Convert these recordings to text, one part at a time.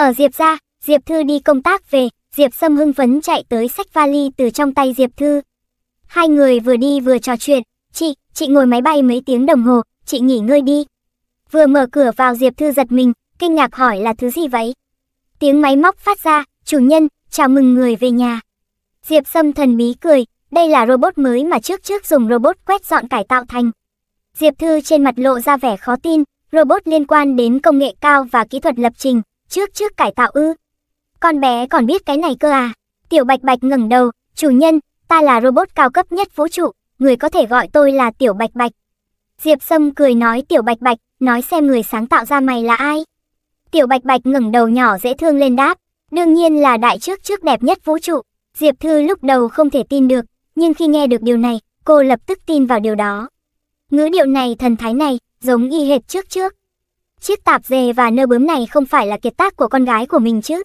Ở Diệp ra, Diệp Thư đi công tác về, Diệp Sâm hưng phấn chạy tới sách vali từ trong tay Diệp Thư. Hai người vừa đi vừa trò chuyện, chị, chị ngồi máy bay mấy tiếng đồng hồ, chị nghỉ ngơi đi. Vừa mở cửa vào Diệp Thư giật mình, kinh ngạc hỏi là thứ gì vậy? Tiếng máy móc phát ra, chủ nhân, chào mừng người về nhà. Diệp Sâm thần bí cười, đây là robot mới mà trước trước dùng robot quét dọn cải tạo thành. Diệp Thư trên mặt lộ ra vẻ khó tin, robot liên quan đến công nghệ cao và kỹ thuật lập trình, trước trước cải tạo ư. Con bé còn biết cái này cơ à? Tiểu Bạch Bạch ngẩng đầu, chủ nhân, ta là robot cao cấp nhất vũ trụ, người có thể gọi tôi là Tiểu Bạch Bạch. Diệp Sâm cười nói Tiểu Bạch Bạch, nói xem người sáng tạo ra mày là ai. Tiểu Bạch Bạch ngẩng đầu nhỏ dễ thương lên đáp, đương nhiên là đại trước trước đẹp nhất vũ trụ. Diệp Thư lúc đầu không thể tin được, nhưng khi nghe được điều này, cô lập tức tin vào điều đó. Ngữ điệu này thần thái này, giống y hệt trước trước chiếc tạp dề và nơ bướm này không phải là kiệt tác của con gái của mình chứ.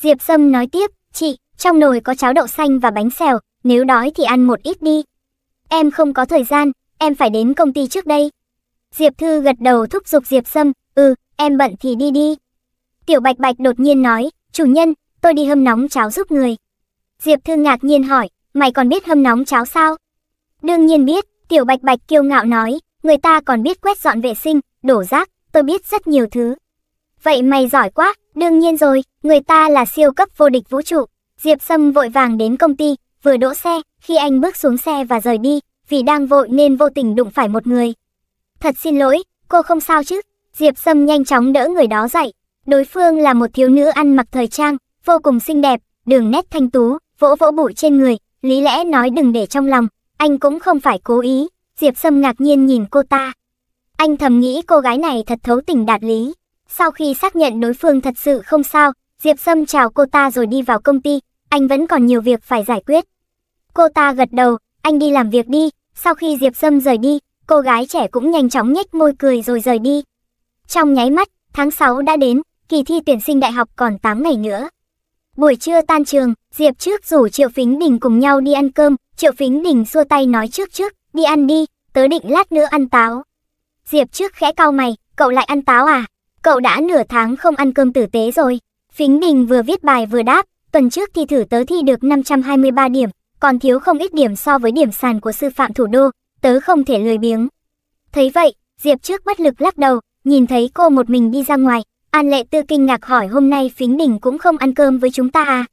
Diệp Sâm nói tiếp, chị, trong nồi có cháo đậu xanh và bánh xèo, nếu đói thì ăn một ít đi. Em không có thời gian, em phải đến công ty trước đây. Diệp Thư gật đầu thúc giục Diệp Sâm, ừ, em bận thì đi đi. Tiểu Bạch Bạch đột nhiên nói, chủ nhân, tôi đi hâm nóng cháo giúp người. Diệp Thư ngạc nhiên hỏi, mày còn biết hâm nóng cháo sao? Đương nhiên biết, Tiểu Bạch Bạch kiêu ngạo nói, người ta còn biết quét dọn vệ sinh, đổ rác, tôi biết rất nhiều thứ. Vậy mày giỏi quá, đương nhiên rồi, người ta là siêu cấp vô địch vũ trụ. Diệp Sâm vội vàng đến công ty, vừa đỗ xe, khi anh bước xuống xe và rời đi, vì đang vội nên vô tình đụng phải một người. Thật xin lỗi, cô không sao chứ? Diệp Sâm nhanh chóng đỡ người đó dậy. Đối phương là một thiếu nữ ăn mặc thời trang, vô cùng xinh đẹp, đường nét thanh tú, vỗ vỗ bụi trên người, lý lẽ nói đừng để trong lòng, anh cũng không phải cố ý. Diệp Sâm ngạc nhiên nhìn cô ta, anh thầm nghĩ cô gái này thật thấu tình đạt lý. Sau khi xác nhận đối phương thật sự không sao, Diệp Sâm chào cô ta rồi đi vào công ty, anh vẫn còn nhiều việc phải giải quyết. Cô ta gật đầu, anh đi làm việc đi, sau khi Diệp Sâm rời đi, cô gái trẻ cũng nhanh chóng nhếch môi cười rồi rời đi. Trong nháy mắt, tháng 6 đã đến, kỳ thi tuyển sinh đại học còn 8 ngày nữa. Buổi trưa tan trường, Diệp trước rủ Triệu Phính Đình cùng nhau đi ăn cơm, Triệu Phính Đình xua tay nói trước trước, đi ăn đi, tớ định lát nữa ăn táo. Diệp trước khẽ cau mày, cậu lại ăn táo à? Cậu đã nửa tháng không ăn cơm tử tế rồi. Phính Đình vừa viết bài vừa đáp, tuần trước thi thử tớ thi được 523 điểm, còn thiếu không ít điểm so với điểm sàn của sư phạm thủ đô, tớ không thể lười biếng. Thấy vậy, Diệp trước bất lực lắc đầu, nhìn thấy cô một mình đi ra ngoài, An Lệ Tư kinh ngạc hỏi hôm nay Phính Đình cũng không ăn cơm với chúng ta à?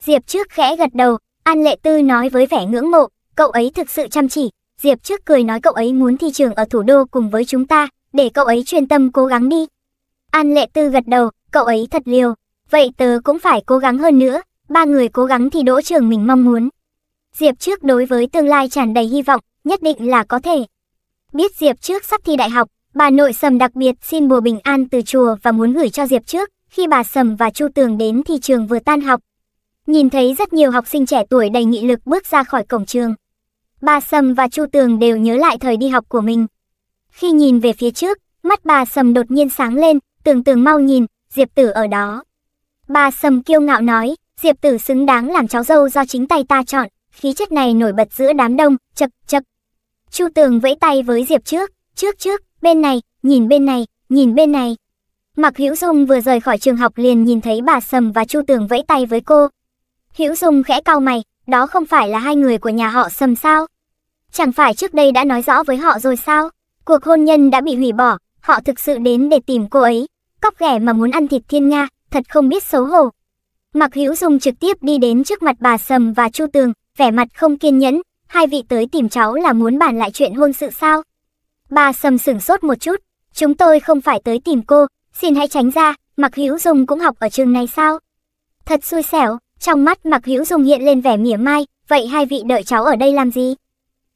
Diệp trước khẽ gật đầu, An Lệ Tư nói với vẻ ngưỡng mộ, cậu ấy thực sự chăm chỉ, Diệp trước cười nói cậu ấy muốn thi trường ở thủ đô cùng với chúng ta, để cậu ấy chuyên tâm cố gắng đi. An Lệ Tư gật đầu, cậu ấy thật liều, vậy tớ cũng phải cố gắng hơn nữa, ba người cố gắng thì đỗ trường mình mong muốn. Diệp trước đối với tương lai tràn đầy hy vọng, nhất định là có thể. Biết Diệp trước sắp thi đại học, bà nội Sầm đặc biệt xin bùa bình an từ chùa và muốn gửi cho Diệp trước, khi bà Sầm và Chu Tường đến thì trường vừa tan học. Nhìn thấy rất nhiều học sinh trẻ tuổi đầy nghị lực bước ra khỏi cổng trường. Bà Sầm và Chu Tường đều nhớ lại thời đi học của mình. Khi nhìn về phía trước, mắt bà Sầm đột nhiên sáng lên, tưởng Tường mau nhìn, Diệp Tử ở đó. Bà Sầm kiêu ngạo nói, Diệp Tử xứng đáng làm cháu dâu do chính tay ta chọn, khí chất này nổi bật giữa đám đông, chập chập. Chu Tường vẫy tay với Diệp trước, trước trước, bên này, nhìn bên này, nhìn bên này. mặc Hữu Dung vừa rời khỏi trường học liền nhìn thấy bà Sầm và Chu Tường vẫy tay với cô. Hữu Dung khẽ cau mày, đó không phải là hai người của nhà họ sầm sao? Chẳng phải trước đây đã nói rõ với họ rồi sao? Cuộc hôn nhân đã bị hủy bỏ, họ thực sự đến để tìm cô ấy. Cóc ghẻ mà muốn ăn thịt thiên Nga, thật không biết xấu hổ. Mặc Hữu Dung trực tiếp đi đến trước mặt bà Sầm và Chu Tường, vẻ mặt không kiên nhẫn, hai vị tới tìm cháu là muốn bàn lại chuyện hôn sự sao? Bà Sầm sửng sốt một chút, chúng tôi không phải tới tìm cô, xin hãy tránh ra, Mặc Hữu Dung cũng học ở trường này sao? Thật xui xẻo, trong mắt Mạc Hữu Dung hiện lên vẻ mỉa mai, vậy hai vị đợi cháu ở đây làm gì?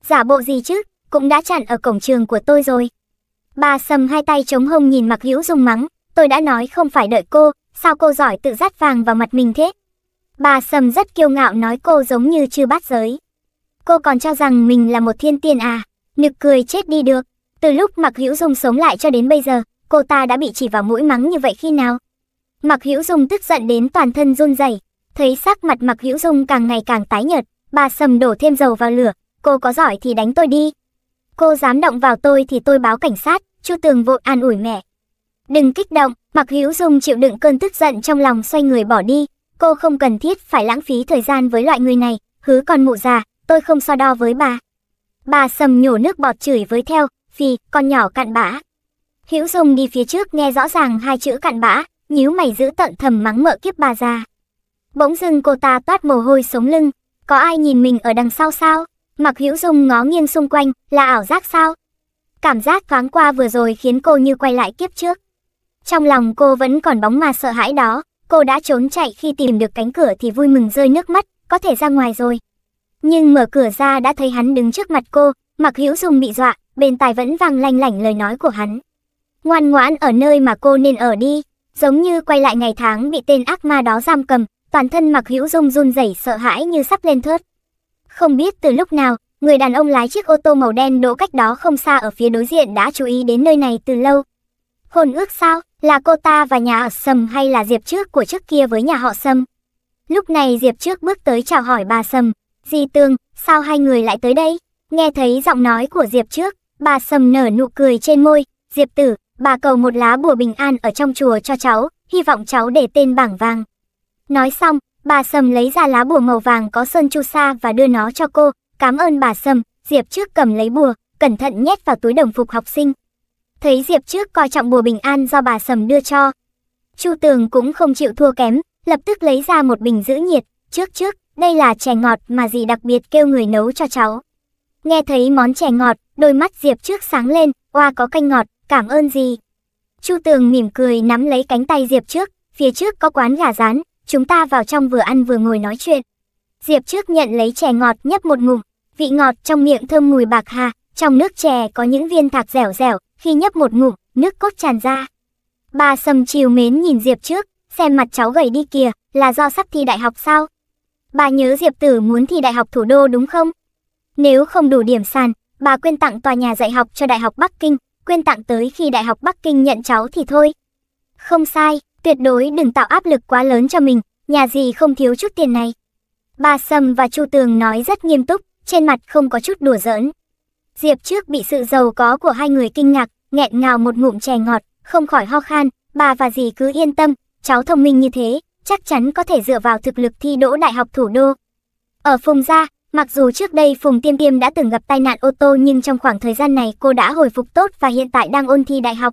Giả bộ gì chứ, cũng đã chặn ở cổng trường của tôi rồi. Bà sầm hai tay chống hông nhìn Mạc Hữu Dung mắng, tôi đã nói không phải đợi cô, sao cô giỏi tự dắt vàng vào mặt mình thế? Bà sầm rất kiêu ngạo nói cô giống như chưa bát giới. Cô còn cho rằng mình là một thiên tiên à, nực cười chết đi được. Từ lúc Mạc Hữu Dung sống lại cho đến bây giờ, cô ta đã bị chỉ vào mũi mắng như vậy khi nào? Mạc Hữu Dung tức giận đến toàn thân run rẩy, thấy sắc mặt mặc hữu dung càng ngày càng tái nhợt, bà sầm đổ thêm dầu vào lửa, cô có giỏi thì đánh tôi đi. Cô dám động vào tôi thì tôi báo cảnh sát, Chu Tường vội an ủi mẹ. Đừng kích động, mặc hữu dung chịu đựng cơn tức giận trong lòng xoay người bỏ đi, cô không cần thiết phải lãng phí thời gian với loại người này, hứa còn mụ già, tôi không so đo với bà. Bà sầm nhổ nước bọt chửi với theo, vì con nhỏ cặn bã. Hữu Dung đi phía trước nghe rõ ràng hai chữ cặn bã, nhíu mày giữ tận thầm mắng mợ kiếp bà già. Bỗng dưng cô ta toát mồ hôi sống lưng, có ai nhìn mình ở đằng sau sao? Mặc hữu dung ngó nghiêng xung quanh, là ảo giác sao? Cảm giác thoáng qua vừa rồi khiến cô như quay lại kiếp trước. Trong lòng cô vẫn còn bóng ma sợ hãi đó, cô đã trốn chạy khi tìm được cánh cửa thì vui mừng rơi nước mắt, có thể ra ngoài rồi. Nhưng mở cửa ra đã thấy hắn đứng trước mặt cô, mặc hữu dung bị dọa, bên tai vẫn vang lanh lảnh lời nói của hắn. Ngoan ngoãn ở nơi mà cô nên ở đi, giống như quay lại ngày tháng bị tên ác ma đó giam cầm, toàn thân mặc hữu dung run rẩy sợ hãi như sắp lên thớt. Không biết từ lúc nào, người đàn ông lái chiếc ô tô màu đen đỗ cách đó không xa ở phía đối diện đã chú ý đến nơi này từ lâu. Hồn ước sao, là cô ta và nhà ở Sầm hay là Diệp trước của trước kia với nhà họ Sầm? Lúc này Diệp trước bước tới chào hỏi bà Sầm, Di Tương, sao hai người lại tới đây? Nghe thấy giọng nói của Diệp trước, bà Sầm nở nụ cười trên môi, Diệp tử, bà cầu một lá bùa bình an ở trong chùa cho cháu, hy vọng cháu để tên bảng vàng. Nói xong, bà Sầm lấy ra lá bùa màu vàng có sơn chu sa và đưa nó cho cô. Cảm ơn bà Sầm, Diệp trước cầm lấy bùa, cẩn thận nhét vào túi đồng phục học sinh. Thấy Diệp trước coi trọng bùa bình an do bà Sầm đưa cho. Chu Tường cũng không chịu thua kém, lập tức lấy ra một bình giữ nhiệt. Trước trước, đây là chè ngọt mà dì đặc biệt kêu người nấu cho cháu. Nghe thấy món chè ngọt, đôi mắt Diệp trước sáng lên, oa có canh ngọt, cảm ơn dì. Chu Tường mỉm cười nắm lấy cánh tay Diệp trước, phía trước có quán gà rán, chúng ta vào trong vừa ăn vừa ngồi nói chuyện. Diệp trước nhận lấy chè ngọt nhấp một ngụm, vị ngọt trong miệng thơm mùi bạc hà, trong nước chè có những viên thạc dẻo dẻo, khi nhấp một ngụm, nước cốt tràn ra. Bà sầm chiều mến nhìn Diệp trước, xem mặt cháu gầy đi kìa, là do sắp thi đại học sao? Bà nhớ Diệp tử muốn thi đại học thủ đô đúng không? Nếu không đủ điểm sàn, bà quên tặng tòa nhà dạy học cho Đại học Bắc Kinh, quên tặng tới khi Đại học Bắc Kinh nhận cháu thì thôi. Không sai, Tuyệt đối đừng tạo áp lực quá lớn cho mình, nhà gì không thiếu chút tiền này. Bà Sâm và Chu Tường nói rất nghiêm túc, trên mặt không có chút đùa giỡn. Diệp trước bị sự giàu có của hai người kinh ngạc, nghẹn ngào một ngụm chè ngọt, không khỏi ho khan, bà và dì cứ yên tâm, cháu thông minh như thế, chắc chắn có thể dựa vào thực lực thi đỗ đại học thủ đô. Ở Phùng Gia, mặc dù trước đây Phùng Tiêm Tiêm đã từng gặp tai nạn ô tô nhưng trong khoảng thời gian này cô đã hồi phục tốt và hiện tại đang ôn thi đại học.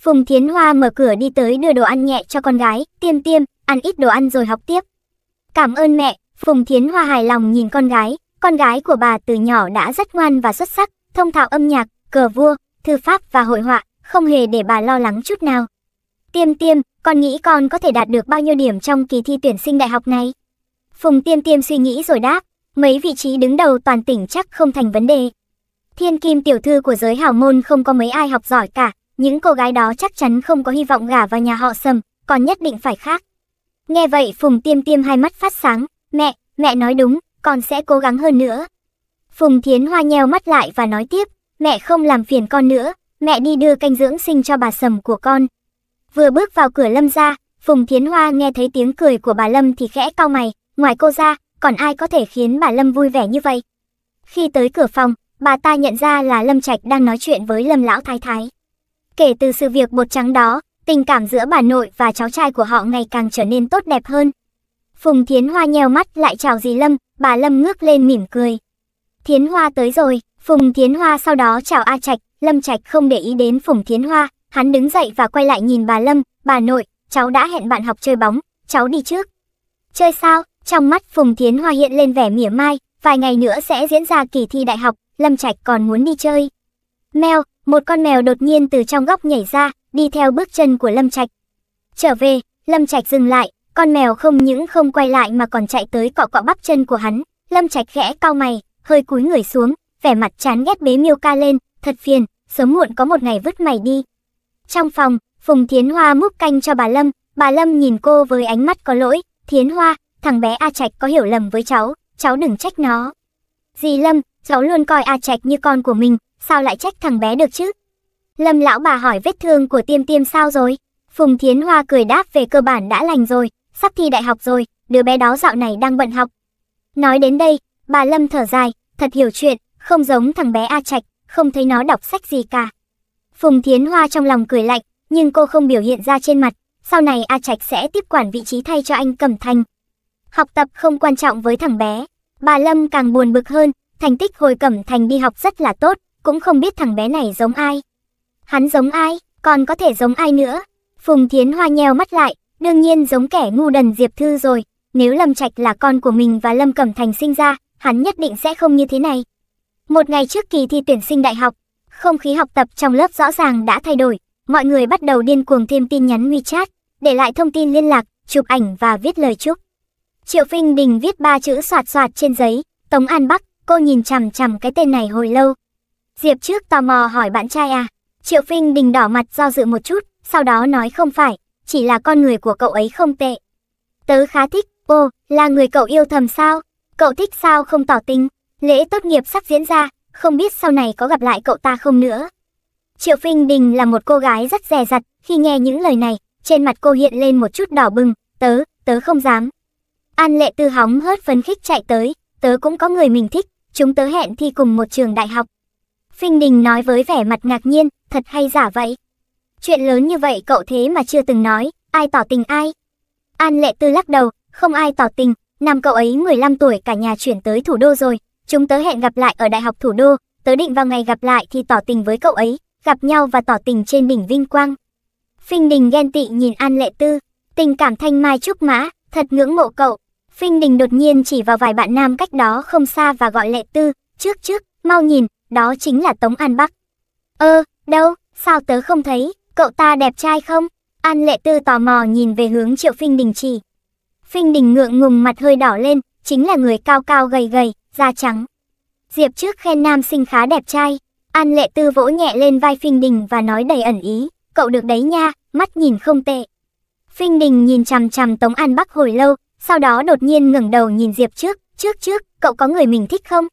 Phùng Thiến Hoa mở cửa đi tới đưa đồ ăn nhẹ cho con gái, tiêm tiêm, ăn ít đồ ăn rồi học tiếp. Cảm ơn mẹ, Phùng Thiến Hoa hài lòng nhìn con gái, con gái của bà từ nhỏ đã rất ngoan và xuất sắc, thông thạo âm nhạc, cờ vua, thư pháp và hội họa, không hề để bà lo lắng chút nào. Tiêm tiêm, con nghĩ con có thể đạt được bao nhiêu điểm trong kỳ thi tuyển sinh đại học này? Phùng tiêm tiêm suy nghĩ rồi đáp, mấy vị trí đứng đầu toàn tỉnh chắc không thành vấn đề. Thiên kim tiểu thư của giới hào môn không có mấy ai học giỏi cả, những cô gái đó chắc chắn không có hy vọng gả vào nhà họ sầm, còn nhất định phải khác. Nghe vậy Phùng Tiêm Tiêm hai mắt phát sáng, mẹ, mẹ nói đúng, con sẽ cố gắng hơn nữa. Phùng Thiến Hoa nheo mắt lại và nói tiếp, mẹ không làm phiền con nữa, mẹ đi đưa canh dưỡng sinh cho bà sầm của con. Vừa bước vào cửa Lâm ra, Phùng Thiến Hoa nghe thấy tiếng cười của bà Lâm thì khẽ cau mày, ngoài cô ra, còn ai có thể khiến bà Lâm vui vẻ như vậy? Khi tới cửa phòng, bà ta nhận ra là Lâm Trạch đang nói chuyện với Lâm Lão Thái Thái. Kể từ sự việc bột trắng đó, tình cảm giữa bà nội và cháu trai của họ ngày càng trở nên tốt đẹp hơn. Phùng Thiến Hoa nheo mắt lại chào dì Lâm, bà Lâm ngước lên mỉm cười. Thiến Hoa tới rồi, Phùng Thiến Hoa sau đó chào A Trạch, Lâm Trạch không để ý đến Phùng Thiến Hoa, hắn đứng dậy và quay lại nhìn bà Lâm, bà nội, cháu đã hẹn bạn học chơi bóng, cháu đi trước. Chơi sao? Trong mắt Phùng Thiến Hoa hiện lên vẻ mỉa mai, vài ngày nữa sẽ diễn ra kỳ thi đại học, Lâm Trạch còn muốn đi chơi. Mèo, một con mèo đột nhiên từ trong góc nhảy ra, đi theo bước chân của Lâm Trạch. Trở về, Lâm Trạch dừng lại, con mèo không những không quay lại mà còn chạy tới cọ cọ bắp chân của hắn. Lâm Trạch khẽ cau mày, hơi cúi người xuống, vẻ mặt chán ghét bế Miêu Ca lên, thật phiền, sớm muộn có một ngày vứt mày đi. Trong phòng, Phùng Thiến Hoa múc canh cho bà Lâm, bà Lâm nhìn cô với ánh mắt có lỗi, Thiến Hoa, thằng bé A Trạch có hiểu lầm với cháu, cháu đừng trách nó. Dì Lâm, cháu luôn coi A Trạch như con của mình, sao lại trách thằng bé được chứ? Lâm lão bà hỏi vết thương của tiêm tiêm sao rồi? Phùng Thiến Hoa cười đáp về cơ bản đã lành rồi, sắp thi đại học rồi, đứa bé đó dạo này đang bận học. Nói đến đây, bà Lâm thở dài, thật hiểu chuyện, không giống thằng bé A Trạch, không thấy nó đọc sách gì cả. Phùng Thiến Hoa trong lòng cười lạnh, nhưng cô không biểu hiện ra trên mặt, sau này A Trạch sẽ tiếp quản vị trí thay cho anh Cẩm Thành. Học tập không quan trọng với thằng bé, bà Lâm càng buồn bực hơn, thành tích hồi Cẩm Thành đi học rất là tốt, cũng không biết thằng bé này giống ai. Hắn giống ai, còn có thể giống ai nữa? Phùng Thiến Hoa nheo mắt lại, đương nhiên giống kẻ ngu đần Diệp Thư rồi. Nếu Lâm Trạch là con của mình và Lâm Cẩm Thành sinh ra, hắn nhất định sẽ không như thế này. Một ngày trước kỳ thi tuyển sinh đại học, không khí học tập trong lớp rõ ràng đã thay đổi. Mọi người bắt đầu điên cuồng thêm tin nhắn WeChat, để lại thông tin liên lạc, chụp ảnh và viết lời chúc. Triệu Phinh Đình viết ba chữ soạt soạt trên giấy, Tống An Bắc, cô nhìn chằm chằm cái tên này hồi lâu, Diệp trước tò mò hỏi bạn trai à? Triệu Phinh Đình đỏ mặt do dự một chút, sau đó nói không phải, chỉ là con người của cậu ấy không tệ. Tớ khá thích, ô, là người cậu yêu thầm sao? Cậu thích sao không tỏ tình? Lễ tốt nghiệp sắp diễn ra, không biết sau này có gặp lại cậu ta không nữa. Triệu Phinh Đình là một cô gái rất dè rặt, khi nghe những lời này, trên mặt cô hiện lên một chút đỏ bừng, tớ, tớ không dám. An Lệ Tư hóng hớt phấn khích chạy tới, tớ cũng có người mình thích, chúng tớ hẹn thi cùng một trường đại học, Phinh Đình nói với vẻ mặt ngạc nhiên, thật hay giả vậy? Chuyện lớn như vậy cậu thế mà chưa từng nói, ai tỏ tình ai? An Lệ Tư lắc đầu, không ai tỏ tình, năm cậu ấy 15 tuổi cả nhà chuyển tới thủ đô rồi, chúng tớ hẹn gặp lại ở Đại học thủ đô, tớ định vào ngày gặp lại thì tỏ tình với cậu ấy, gặp nhau và tỏ tình trên đỉnh Vinh Quang. Phinh Đình ghen tị nhìn An Lệ Tư, tình cảm thanh mai trúc mã, thật ngưỡng mộ cậu. Phinh Đình đột nhiên chỉ vào vài bạn nam cách đó không xa và gọi Lệ Tư, trước trước, mau nhìn, đó chính là Tống An Bắc. Ơ, ờ, đâu, sao tớ không thấy, cậu ta đẹp trai không? An Lệ Tư tò mò nhìn về hướng Triệu Phinh Đình chỉ. Phinh Đình ngượng ngùng mặt hơi đỏ lên, chính là người cao cao gầy gầy, da trắng. Diệp trước khen nam sinh khá đẹp trai, An Lệ Tư vỗ nhẹ lên vai Phinh Đình và nói đầy ẩn ý, cậu được đấy nha, mắt nhìn không tệ. Phinh Đình nhìn chằm chằm Tống An Bắc hồi lâu, sau đó đột nhiên ngẩng đầu nhìn Diệp trước, trước trước, cậu có người mình thích không?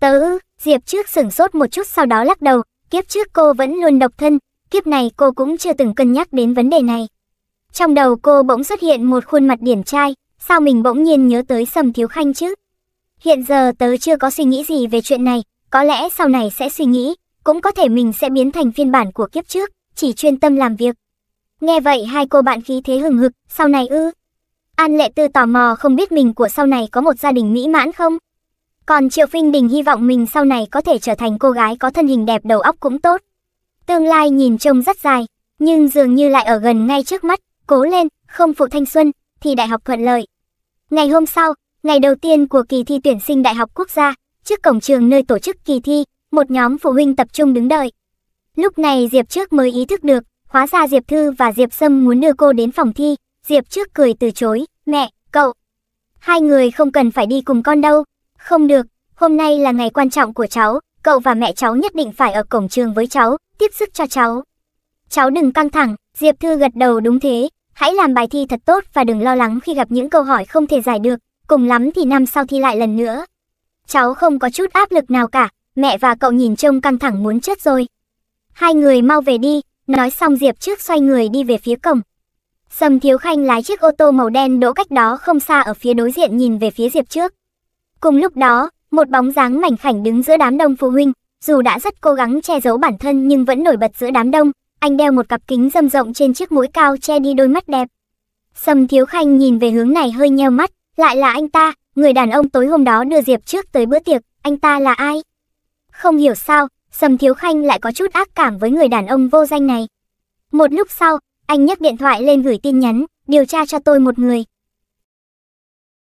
Tớ ư, Diệp trước sửng sốt một chút sau đó lắc đầu, kiếp trước cô vẫn luôn độc thân, kiếp này cô cũng chưa từng cân nhắc đến vấn đề này. Trong đầu cô bỗng xuất hiện một khuôn mặt điển trai, sao mình bỗng nhiên nhớ tới Sầm Thiếu Khanh chứ? Hiện giờ tớ chưa có suy nghĩ gì về chuyện này, có lẽ sau này sẽ suy nghĩ, cũng có thể mình sẽ biến thành phiên bản của kiếp trước, chỉ chuyên tâm làm việc. Nghe vậy hai cô bạn khí thế hừng hực, sau này ư? An Lệ Tư tò mò không biết mình của sau này có một gia đình mỹ mãn không? Còn Triệu Phinh Đình hy vọng mình sau này có thể trở thành cô gái có thân hình đẹp đầu óc cũng tốt. Tương lai nhìn trông rất dài, nhưng dường như lại ở gần ngay trước mắt, cố lên, không phụ thanh xuân, thì đại học thuận lợi. Ngày hôm sau, ngày đầu tiên của kỳ thi tuyển sinh Đại học Quốc gia, trước cổng trường nơi tổ chức kỳ thi, một nhóm phụ huynh tập trung đứng đợi. Lúc này Diệp trước mới ý thức được, hóa ra Diệp Thư và Diệp Sâm muốn đưa cô đến phòng thi, Diệp trước cười từ chối, mẹ, cậu. Hai người không cần phải đi cùng con đâu, không được, hôm nay là ngày quan trọng của cháu, cậu và mẹ cháu nhất định phải ở cổng trường với cháu, tiếp sức cho cháu. Cháu đừng căng thẳng, Diệp Thư gật đầu đúng thế, hãy làm bài thi thật tốt và đừng lo lắng khi gặp những câu hỏi không thể giải được, cùng lắm thì năm sau thi lại lần nữa. Cháu không có chút áp lực nào cả, mẹ và cậu nhìn trông căng thẳng muốn chết rồi. Hai người mau về đi, nói xong Diệp trước xoay người đi về phía cổng. Sầm Thiếu Khanh lái chiếc ô tô màu đen đỗ cách đó không xa ở phía đối diện nhìn về phía Diệp trước. Cùng lúc đó, một bóng dáng mảnh khảnh đứng giữa đám đông phụ huynh, dù đã rất cố gắng che giấu bản thân nhưng vẫn nổi bật giữa đám đông, anh đeo một cặp kính dâm rộng trên chiếc mũi cao che đi đôi mắt đẹp. Sầm Thiếu Khanh nhìn về hướng này hơi nheo mắt, lại là anh ta, người đàn ông tối hôm đó đưa Diệp trước tới bữa tiệc, anh ta là ai? Không hiểu sao, Sầm Thiếu Khanh lại có chút ác cảm với người đàn ông vô danh này. Một lúc sau, anh nhấc điện thoại lên gửi tin nhắn, điều tra cho tôi một người.